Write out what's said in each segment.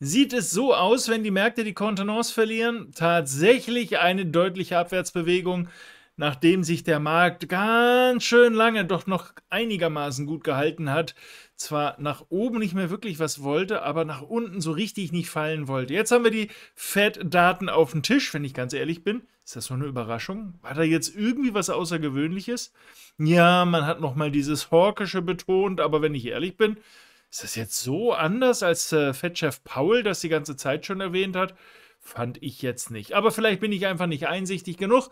sieht es so aus, wenn die Märkte die Kontenance verlieren, tatsächlich eine deutliche Abwärtsbewegung, nachdem sich der Markt ganz schön lange doch noch einigermaßen gut gehalten hat, zwar nach oben nicht mehr wirklich was wollte, aber nach unten so richtig nicht fallen wollte. Jetzt haben wir die Fed-Daten auf dem Tisch, wenn ich ganz ehrlich bin. Ist das so eine Überraschung? War da jetzt irgendwie was Außergewöhnliches? Ja, man hat nochmal dieses Hawkische betont, aber wenn ich ehrlich bin, ist das jetzt so anders als äh, Fettchef Paul das die ganze Zeit schon erwähnt hat? Fand ich jetzt nicht. Aber vielleicht bin ich einfach nicht einsichtig genug.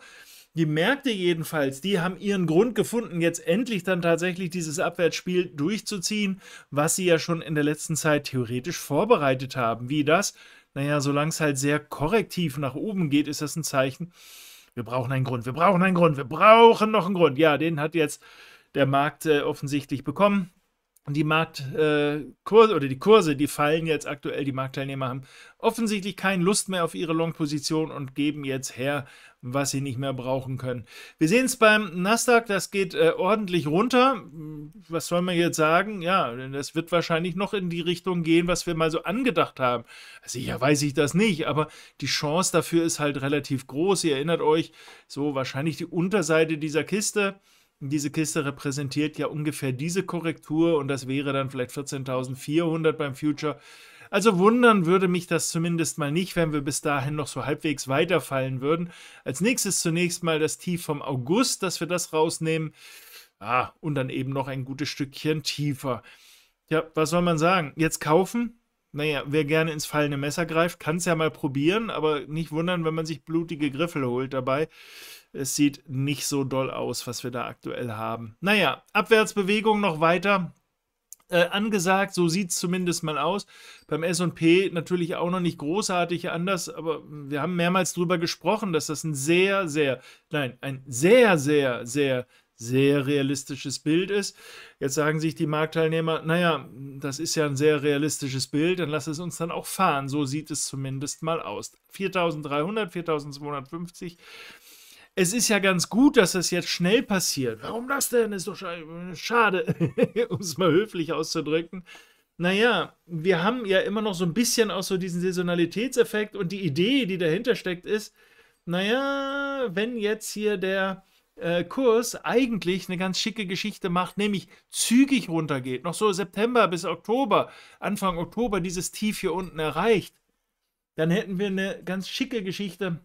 Die Märkte jedenfalls, die haben ihren Grund gefunden, jetzt endlich dann tatsächlich dieses Abwärtsspiel durchzuziehen, was sie ja schon in der letzten Zeit theoretisch vorbereitet haben. Wie das? Naja, solange es halt sehr korrektiv nach oben geht, ist das ein Zeichen. Wir brauchen einen Grund, wir brauchen einen Grund, wir brauchen noch einen Grund. Ja, den hat jetzt der Markt äh, offensichtlich bekommen. Und die Marktkurse äh, oder die Kurse, die fallen jetzt aktuell. Die Marktteilnehmer haben offensichtlich keine Lust mehr auf ihre Long-Position und geben jetzt her, was sie nicht mehr brauchen können. Wir sehen es beim Nasdaq, das geht äh, ordentlich runter. Was soll man jetzt sagen? Ja, das wird wahrscheinlich noch in die Richtung gehen, was wir mal so angedacht haben. Sicher weiß ich das nicht, aber die Chance dafür ist halt relativ groß. Ihr erinnert euch, so wahrscheinlich die Unterseite dieser Kiste diese Kiste repräsentiert ja ungefähr diese Korrektur und das wäre dann vielleicht 14.400 beim Future. Also wundern würde mich das zumindest mal nicht, wenn wir bis dahin noch so halbwegs weiterfallen würden. Als nächstes zunächst mal das Tief vom August, dass wir das rausnehmen. Ah, und dann eben noch ein gutes Stückchen tiefer. Ja, was soll man sagen? Jetzt kaufen? Naja, wer gerne ins fallende Messer greift, kann es ja mal probieren, aber nicht wundern, wenn man sich blutige Griffel holt dabei. Es sieht nicht so doll aus, was wir da aktuell haben. Naja, Abwärtsbewegung noch weiter. Äh, angesagt, so sieht es zumindest mal aus. Beim SP natürlich auch noch nicht großartig anders, aber wir haben mehrmals darüber gesprochen, dass das ein sehr, sehr, nein, ein sehr, sehr, sehr, sehr realistisches Bild ist. Jetzt sagen sich die Marktteilnehmer, naja, das ist ja ein sehr realistisches Bild, dann lass es uns dann auch fahren. So sieht es zumindest mal aus. 4300, 4250 es ist ja ganz gut, dass das jetzt schnell passiert. Warum das denn? Ist doch schade, um es mal höflich auszudrücken. Naja, wir haben ja immer noch so ein bisschen auch so diesen Saisonalitätseffekt und die Idee, die dahinter steckt, ist, naja, wenn jetzt hier der äh, Kurs eigentlich eine ganz schicke Geschichte macht, nämlich zügig runtergeht, noch so September bis Oktober, Anfang Oktober dieses Tief hier unten erreicht, dann hätten wir eine ganz schicke Geschichte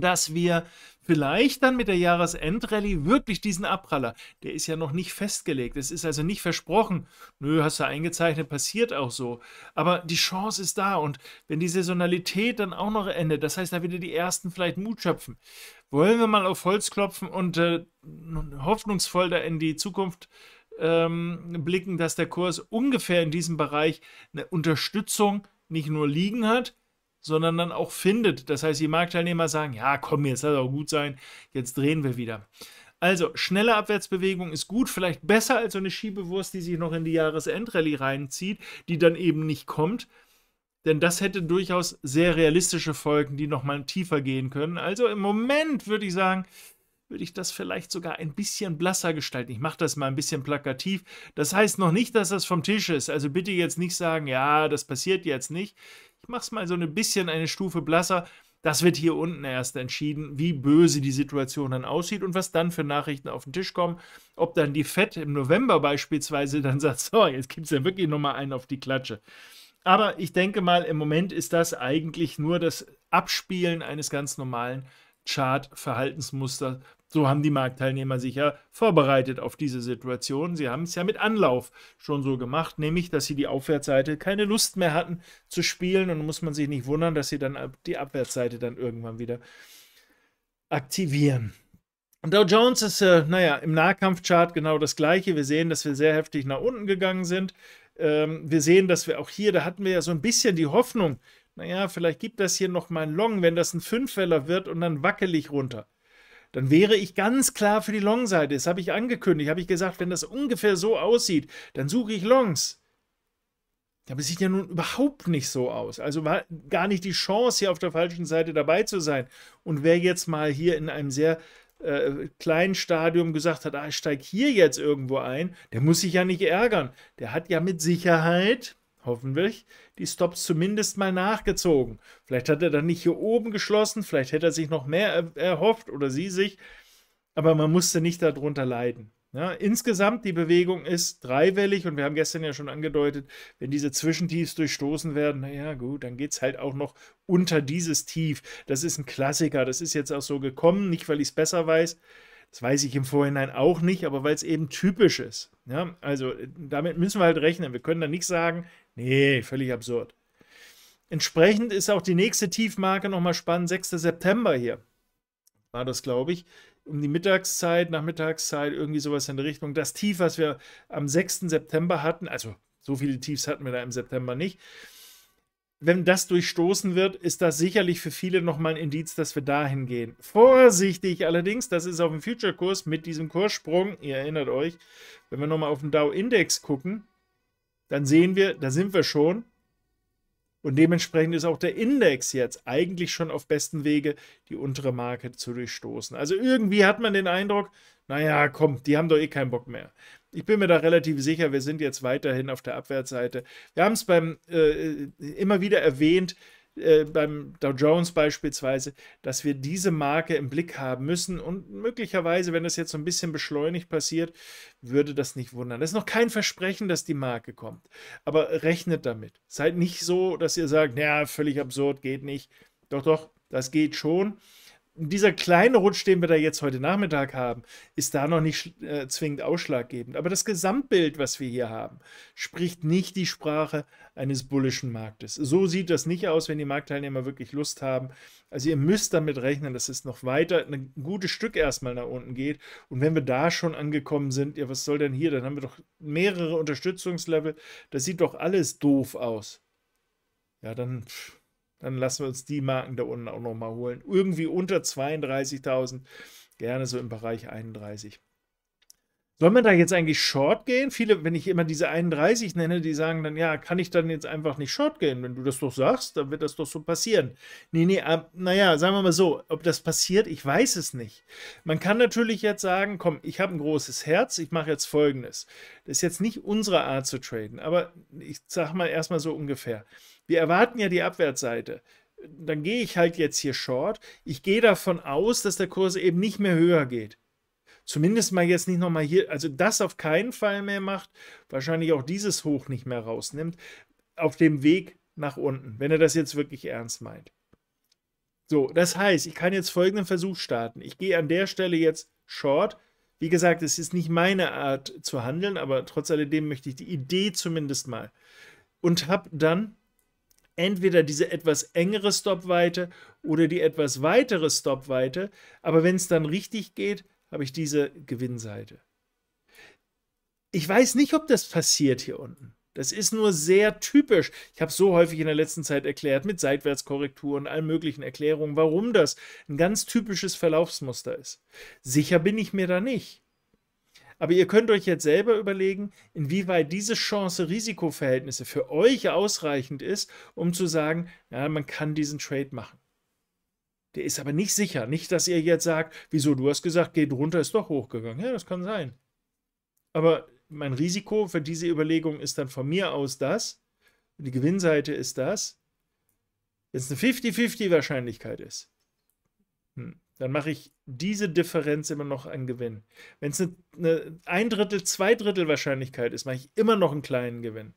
dass wir vielleicht dann mit der Jahresendrallye wirklich diesen Abpraller, der ist ja noch nicht festgelegt, es ist also nicht versprochen, nö, hast du eingezeichnet, passiert auch so, aber die Chance ist da und wenn die Saisonalität dann auch noch endet, das heißt, da wieder die Ersten vielleicht Mut schöpfen, wollen wir mal auf Holz klopfen und äh, hoffnungsvoll da in die Zukunft ähm, blicken, dass der Kurs ungefähr in diesem Bereich eine Unterstützung nicht nur liegen hat, sondern dann auch findet. Das heißt, die Marktteilnehmer sagen, ja, komm, jetzt soll es auch gut sein, jetzt drehen wir wieder. Also, schnelle Abwärtsbewegung ist gut, vielleicht besser als so eine Schiebewurst, die sich noch in die Jahresendrallye reinzieht, die dann eben nicht kommt. Denn das hätte durchaus sehr realistische Folgen, die nochmal tiefer gehen können. Also im Moment würde ich sagen, würde ich das vielleicht sogar ein bisschen blasser gestalten. Ich mache das mal ein bisschen plakativ. Das heißt noch nicht, dass das vom Tisch ist. Also bitte jetzt nicht sagen, ja, das passiert jetzt nicht. Ich mache es mal so ein bisschen eine Stufe blasser. Das wird hier unten erst entschieden, wie böse die Situation dann aussieht und was dann für Nachrichten auf den Tisch kommen. Ob dann die FED im November beispielsweise dann sagt, so, jetzt gibt es ja wirklich nochmal einen auf die Klatsche. Aber ich denke mal, im Moment ist das eigentlich nur das Abspielen eines ganz normalen Chart, Verhaltensmuster. So haben die Marktteilnehmer sich ja vorbereitet auf diese Situation. Sie haben es ja mit Anlauf schon so gemacht, nämlich, dass sie die Aufwärtsseite keine Lust mehr hatten zu spielen und muss man sich nicht wundern, dass sie dann die Abwärtsseite dann irgendwann wieder aktivieren. Und Dow Jones ist, äh, naja, im Nahkampfchart genau das gleiche. Wir sehen, dass wir sehr heftig nach unten gegangen sind. Ähm, wir sehen, dass wir auch hier, da hatten wir ja so ein bisschen die Hoffnung, naja, vielleicht gibt das hier noch mal einen Long, wenn das ein Fünfweller wird und dann wackel ich runter. Dann wäre ich ganz klar für die Long-Seite. Das habe ich angekündigt, habe ich gesagt, wenn das ungefähr so aussieht, dann suche ich Longs. Aber es sieht ja nun überhaupt nicht so aus. Also war gar nicht die Chance, hier auf der falschen Seite dabei zu sein. Und wer jetzt mal hier in einem sehr äh, kleinen Stadium gesagt hat, ah, ich steige hier jetzt irgendwo ein, der muss sich ja nicht ärgern. Der hat ja mit Sicherheit hoffentlich, die Stops zumindest mal nachgezogen. Vielleicht hat er dann nicht hier oben geschlossen, vielleicht hätte er sich noch mehr er erhofft oder sie sich, aber man musste nicht darunter leiden. Ja, insgesamt die Bewegung ist dreiwellig und wir haben gestern ja schon angedeutet, wenn diese Zwischentiefs durchstoßen werden, naja gut, dann geht es halt auch noch unter dieses Tief. Das ist ein Klassiker, das ist jetzt auch so gekommen, nicht weil ich es besser weiß, das weiß ich im Vorhinein auch nicht, aber weil es eben typisch ist. Ja, also äh, damit müssen wir halt rechnen. Wir können da nicht sagen, Nee, völlig absurd. Entsprechend ist auch die nächste Tiefmarke nochmal spannend, 6. September hier. War das, glaube ich um die Mittagszeit, Nachmittagszeit, irgendwie sowas in der Richtung. Das Tief, was wir am 6. September hatten, also so viele Tiefs hatten wir da im September nicht. Wenn das durchstoßen wird, ist das sicherlich für viele nochmal ein Indiz, dass wir dahin gehen. Vorsichtig allerdings, das ist auf dem Future-Kurs mit diesem Kurssprung, ihr erinnert euch, wenn wir nochmal auf den Dow-Index gucken, dann sehen wir, da sind wir schon. Und dementsprechend ist auch der Index jetzt eigentlich schon auf besten Wege, die untere Marke zu durchstoßen. Also irgendwie hat man den Eindruck, naja, komm, die haben doch eh keinen Bock mehr. Ich bin mir da relativ sicher, wir sind jetzt weiterhin auf der Abwärtsseite. Wir haben es beim äh, immer wieder erwähnt, äh, beim Dow Jones beispielsweise, dass wir diese Marke im Blick haben müssen. Und möglicherweise, wenn das jetzt so ein bisschen beschleunigt passiert, würde das nicht wundern. Das ist noch kein Versprechen, dass die Marke kommt. Aber rechnet damit. Seid nicht so, dass ihr sagt, naja, völlig absurd, geht nicht. Doch, doch, das geht schon dieser kleine Rutsch, den wir da jetzt heute Nachmittag haben, ist da noch nicht äh, zwingend ausschlaggebend. Aber das Gesamtbild, was wir hier haben, spricht nicht die Sprache eines bullischen Marktes. So sieht das nicht aus, wenn die Marktteilnehmer wirklich Lust haben. Also ihr müsst damit rechnen, dass es noch weiter ein gutes Stück erstmal nach unten geht. Und wenn wir da schon angekommen sind, ja, was soll denn hier? Dann haben wir doch mehrere Unterstützungslevel. Das sieht doch alles doof aus. Ja, dann. Pff dann lassen wir uns die Marken da unten auch nochmal holen. Irgendwie unter 32.000, gerne so im Bereich 31. Soll man da jetzt eigentlich Short gehen? Viele, wenn ich immer diese 31 nenne, die sagen dann, ja, kann ich dann jetzt einfach nicht Short gehen? Wenn du das doch sagst, dann wird das doch so passieren. Nee, nee, ab, ähm, naja, sagen wir mal so, ob das passiert, ich weiß es nicht. Man kann natürlich jetzt sagen, komm, ich habe ein großes Herz, ich mache jetzt Folgendes. Das ist jetzt nicht unsere Art zu traden, aber ich sage mal erstmal so ungefähr. Wir erwarten ja die Abwärtsseite. Dann gehe ich halt jetzt hier short. Ich gehe davon aus, dass der Kurs eben nicht mehr höher geht. Zumindest mal jetzt nicht nochmal hier, also das auf keinen Fall mehr macht, wahrscheinlich auch dieses Hoch nicht mehr rausnimmt, auf dem Weg nach unten, wenn er das jetzt wirklich ernst meint. So, das heißt, ich kann jetzt folgenden Versuch starten. Ich gehe an der Stelle jetzt short, wie gesagt, es ist nicht meine Art zu handeln, aber trotz alledem möchte ich die Idee zumindest mal. Und habe dann entweder diese etwas engere Stopweite oder die etwas weitere Stopweite. Aber wenn es dann richtig geht, habe ich diese Gewinnseite. Ich weiß nicht, ob das passiert hier unten. Das ist nur sehr typisch. Ich habe so häufig in der letzten Zeit erklärt mit Seitwärtskorrekturen und allen möglichen Erklärungen, warum das ein ganz typisches Verlaufsmuster ist. Sicher bin ich mir da nicht. Aber ihr könnt euch jetzt selber überlegen, inwieweit diese Chance-Risikoverhältnisse für euch ausreichend ist, um zu sagen, ja, man kann diesen Trade machen. Der ist aber nicht sicher. Nicht, dass ihr jetzt sagt, wieso, du hast gesagt, geht runter, ist doch hochgegangen. Ja, das kann sein. Aber mein Risiko für diese Überlegung ist dann von mir aus das, die Gewinnseite ist das, jetzt eine 50-50 Wahrscheinlichkeit ist. Hm dann mache ich diese Differenz immer noch einen Gewinn. Wenn es eine, eine ein Drittel, zwei Drittel Wahrscheinlichkeit ist, mache ich immer noch einen kleinen Gewinn.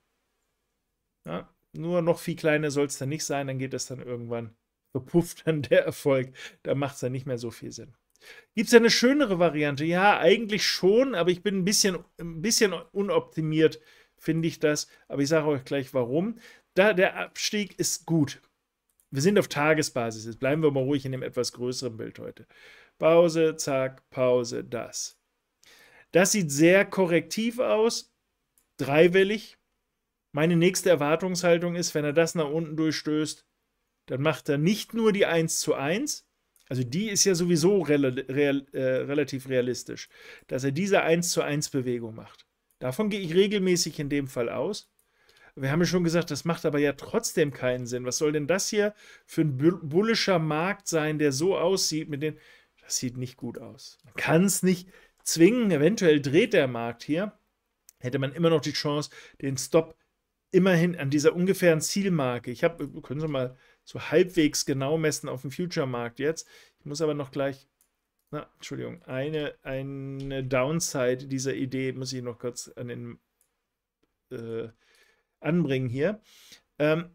Ja, nur noch viel kleiner soll es dann nicht sein, dann geht das dann irgendwann, verpufft dann der Erfolg, da macht es dann nicht mehr so viel Sinn. Gibt es eine schönere Variante? Ja, eigentlich schon, aber ich bin ein bisschen, ein bisschen unoptimiert, finde ich das. Aber ich sage euch gleich warum. Da der Abstieg ist gut wir sind auf Tagesbasis. Jetzt bleiben wir mal ruhig in dem etwas größeren Bild heute. Pause, zack, Pause, das. Das sieht sehr korrektiv aus, dreiwillig. Meine nächste Erwartungshaltung ist, wenn er das nach unten durchstößt, dann macht er nicht nur die 1 zu 1, also die ist ja sowieso real, real, äh, relativ realistisch, dass er diese 1 zu 1 Bewegung macht. Davon gehe ich regelmäßig in dem Fall aus. Wir haben ja schon gesagt, das macht aber ja trotzdem keinen Sinn. Was soll denn das hier für ein bullischer Markt sein, der so aussieht mit den... Das sieht nicht gut aus. Man kann es nicht zwingen. Eventuell dreht der Markt hier. Hätte man immer noch die Chance, den Stop immerhin an dieser ungefähren Zielmarke. Ich habe, können Sie mal so halbwegs genau messen auf dem Future-Markt jetzt. Ich muss aber noch gleich, na, Entschuldigung, eine, eine Downside dieser Idee muss ich noch kurz an den äh, anbringen hier. Ähm,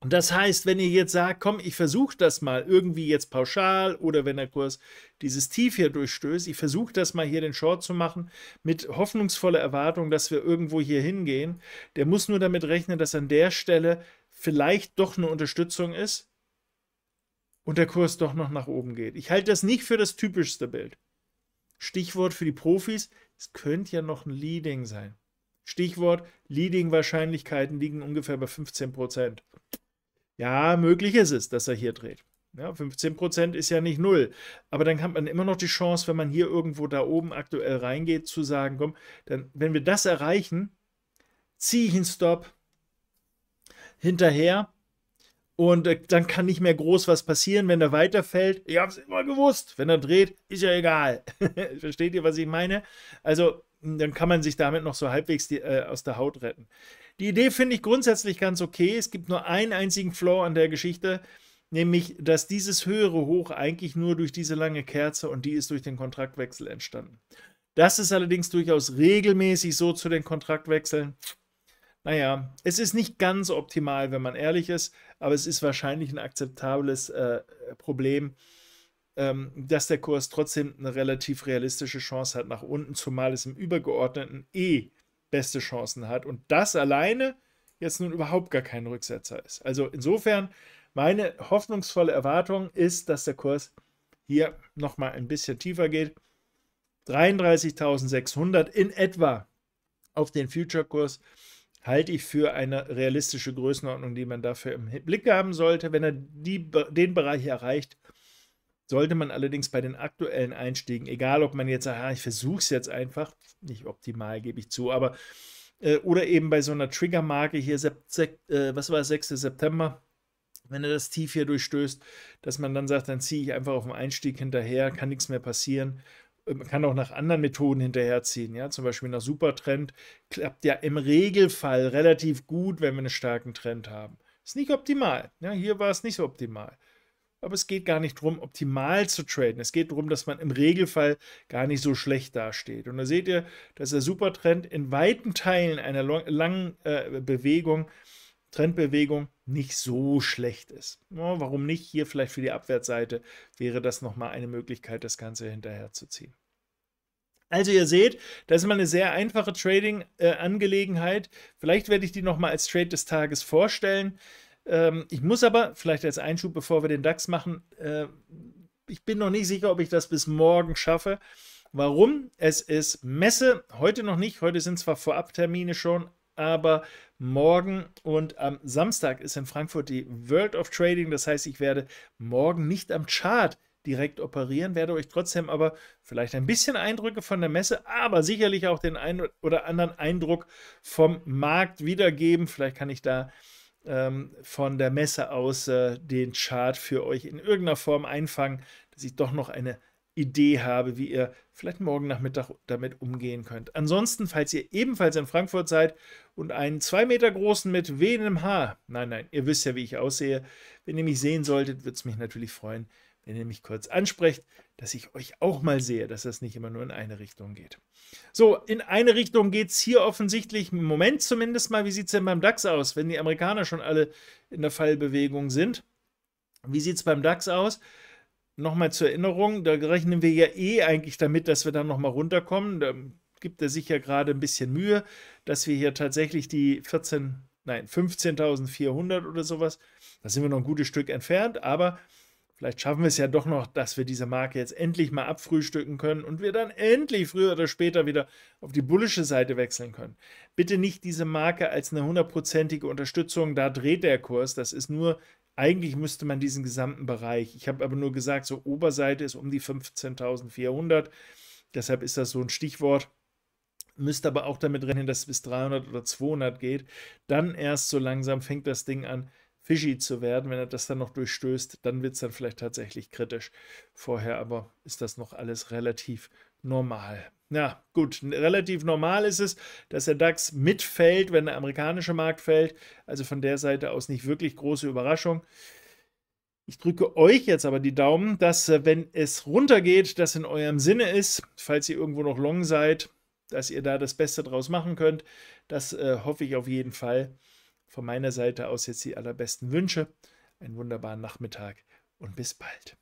und das heißt, wenn ihr jetzt sagt, komm, ich versuche das mal irgendwie jetzt pauschal oder wenn der Kurs dieses Tief hier durchstößt, ich versuche das mal hier den Short zu machen mit hoffnungsvoller Erwartung, dass wir irgendwo hier hingehen, der muss nur damit rechnen, dass an der Stelle vielleicht doch eine Unterstützung ist und der Kurs doch noch nach oben geht. Ich halte das nicht für das typischste Bild. Stichwort für die Profis, es könnte ja noch ein Leading sein. Stichwort Leading-Wahrscheinlichkeiten liegen ungefähr bei 15%. Ja, möglich ist es, dass er hier dreht. Ja, 15% ist ja nicht null. Aber dann hat man immer noch die Chance, wenn man hier irgendwo da oben aktuell reingeht, zu sagen, komm, dann, wenn wir das erreichen, ziehe ich einen Stop hinterher und äh, dann kann nicht mehr groß was passieren, wenn er weiterfällt. Ich habe es immer gewusst. Wenn er dreht, ist ja egal. Versteht ihr, was ich meine? Also hm, dann kann man sich damit noch so halbwegs die, äh, aus der Haut retten. Die Idee finde ich grundsätzlich ganz okay. Es gibt nur einen einzigen Flaw an der Geschichte, nämlich, dass dieses höhere Hoch eigentlich nur durch diese lange Kerze und die ist durch den Kontraktwechsel entstanden. Das ist allerdings durchaus regelmäßig so zu den Kontraktwechseln. Naja, es ist nicht ganz optimal, wenn man ehrlich ist, aber es ist wahrscheinlich ein akzeptables äh, Problem ähm, dass der Kurs trotzdem eine relativ realistische Chance hat nach unten, zumal es im übergeordneten eh beste Chancen hat und das alleine jetzt nun überhaupt gar kein Rücksetzer ist. Also insofern, meine hoffnungsvolle Erwartung ist, dass der Kurs hier nochmal ein bisschen tiefer geht. 33.600 in etwa auf den Future-Kurs halte ich für eine realistische Größenordnung, die man dafür im Blick haben sollte. Wenn er die, den Bereich erreicht, sollte man allerdings bei den aktuellen Einstiegen, egal ob man jetzt sagt, ah, ich versuche es jetzt einfach, nicht optimal, gebe ich zu, aber äh, oder eben bei so einer Triggermarke hier, äh, was war es, 6. September, wenn er das Tief hier durchstößt, dass man dann sagt, dann ziehe ich einfach auf dem Einstieg hinterher, kann nichts mehr passieren. Ähm, man kann auch nach anderen Methoden hinterherziehen, ja, zum Beispiel nach Supertrend. Klappt ja im Regelfall relativ gut, wenn wir einen starken Trend haben. Ist nicht optimal. Ja, hier war es nicht so optimal aber es geht gar nicht darum, optimal zu traden. Es geht darum, dass man im Regelfall gar nicht so schlecht dasteht. Und da seht ihr, dass der Supertrend in weiten Teilen einer langen äh, Bewegung, Trendbewegung, nicht so schlecht ist. No, warum nicht? Hier vielleicht für die Abwärtsseite wäre das nochmal eine Möglichkeit, das Ganze hinterherzuziehen. Also ihr seht, das ist mal eine sehr einfache Trading-Angelegenheit. Äh, vielleicht werde ich die nochmal als Trade des Tages vorstellen. Ähm, ich muss aber, vielleicht als Einschub, bevor wir den DAX machen, äh, ich bin noch nicht sicher, ob ich das bis morgen schaffe. Warum? Es ist Messe, heute noch nicht, heute sind zwar Vorabtermine schon, aber morgen und am Samstag ist in Frankfurt die World of Trading. Das heißt, ich werde morgen nicht am Chart direkt operieren, werde euch trotzdem aber vielleicht ein bisschen Eindrücke von der Messe, aber sicherlich auch den einen oder anderen Eindruck vom Markt wiedergeben. Vielleicht kann ich da ähm, von der Messe aus äh, den Chart für euch in irgendeiner Form einfangen, dass ich doch noch eine Idee habe, wie ihr vielleicht morgen Nachmittag damit umgehen könnt. Ansonsten, falls ihr ebenfalls in Frankfurt seid und einen zwei Meter großen mit wehendem Haar, nein, nein, ihr wisst ja, wie ich aussehe, wenn ihr mich sehen solltet, würde es mich natürlich freuen, wenn ihr mich kurz ansprecht, dass ich euch auch mal sehe, dass das nicht immer nur in eine Richtung geht. So, in eine Richtung geht es hier offensichtlich, im Moment zumindest mal, wie sieht es denn beim DAX aus, wenn die Amerikaner schon alle in der Fallbewegung sind? Wie sieht es beim DAX aus? Nochmal zur Erinnerung, da rechnen wir ja eh eigentlich damit, dass wir dann nochmal runterkommen. Da gibt er sich ja gerade ein bisschen Mühe, dass wir hier tatsächlich die 14, nein, 15.400 oder sowas, da sind wir noch ein gutes Stück entfernt, aber Vielleicht schaffen wir es ja doch noch, dass wir diese Marke jetzt endlich mal abfrühstücken können und wir dann endlich früher oder später wieder auf die bullische Seite wechseln können. Bitte nicht diese Marke als eine hundertprozentige Unterstützung, da dreht der Kurs. Das ist nur, eigentlich müsste man diesen gesamten Bereich. Ich habe aber nur gesagt, so Oberseite ist um die 15.400. Deshalb ist das so ein Stichwort Müsste aber auch damit rechnen, dass es bis 300 oder 200 geht. Dann erst so langsam fängt das Ding an, fishy zu werden. Wenn er das dann noch durchstößt, dann wird es dann vielleicht tatsächlich kritisch. Vorher aber ist das noch alles relativ normal. Ja, gut, relativ normal ist es, dass der DAX mitfällt, wenn der amerikanische Markt fällt. Also von der Seite aus nicht wirklich große Überraschung. Ich drücke euch jetzt aber die Daumen, dass, äh, wenn es runtergeht, das in eurem Sinne ist, falls ihr irgendwo noch long seid, dass ihr da das Beste draus machen könnt. Das äh, hoffe ich auf jeden Fall. Von meiner Seite aus jetzt die allerbesten Wünsche, einen wunderbaren Nachmittag und bis bald.